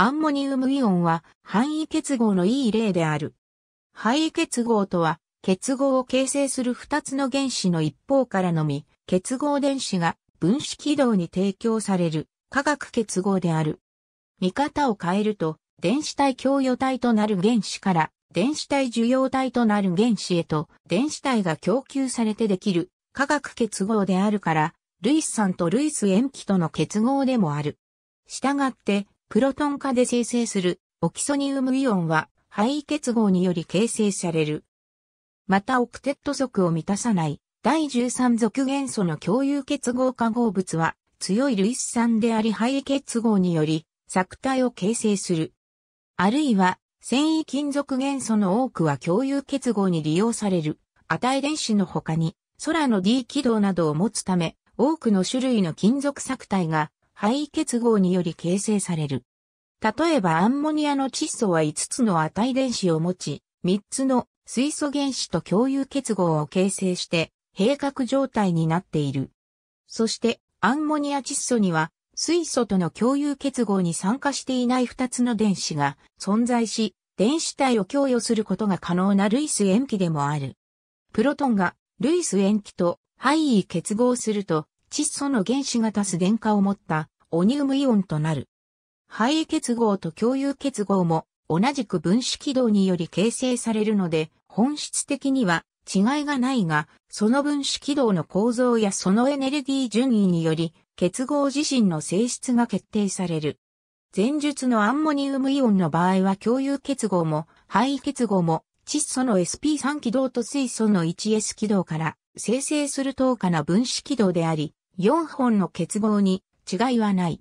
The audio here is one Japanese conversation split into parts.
アンモニウムイオンは範囲結合のいい例である。範囲結合とは、結合を形成する2つの原子の一方からのみ、結合電子が分子軌道に提供される化学結合である。見方を変えると、電子体供与体となる原子から電子体受容体となる原子へと電子体が供給されてできる化学結合であるから、ルイス酸とルイス塩基との結合でもある。したがって、プロトン化で生成するオキソニウムイオンは肺位結合により形成される。またオクテット族を満たさない第13族元素の共有結合化合物は強い類子酸であり肺位結合により作体を形成する。あるいは繊維金属元素の多くは共有結合に利用される。値電子の他に空の D 軌道などを持つため多くの種類の金属作体が肺結合により形成される。例えばアンモニアの窒素は5つの値電子を持ち、3つの水素原子と共有結合を形成して閉角状態になっている。そしてアンモニア窒素には水素との共有結合に参加していない2つの電子が存在し、電子体を供与することが可能な類ス塩基でもある。プロトンが類ス塩基と肺位結合すると窒素の原子が足す電荷を持ったオニウムイオンとなる。肺結合と共有結合も同じく分子軌道により形成されるので、本質的には違いがないが、その分子軌道の構造やそのエネルギー順位により、結合自身の性質が決定される。前述のアンモニウムイオンの場合は共有結合も、肺結合も、窒素の SP3 軌道と水素の 1S 軌道から生成する等価な分子軌道であり、4本の結合に違いはない。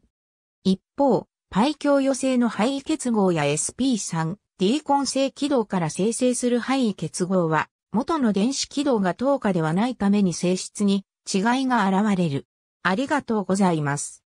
一方、パイ共生性の配位結合や SP3、D ン性軌道から生成する配位結合は、元の電子軌道が等価ではないために性質に違いが現れる。ありがとうございます。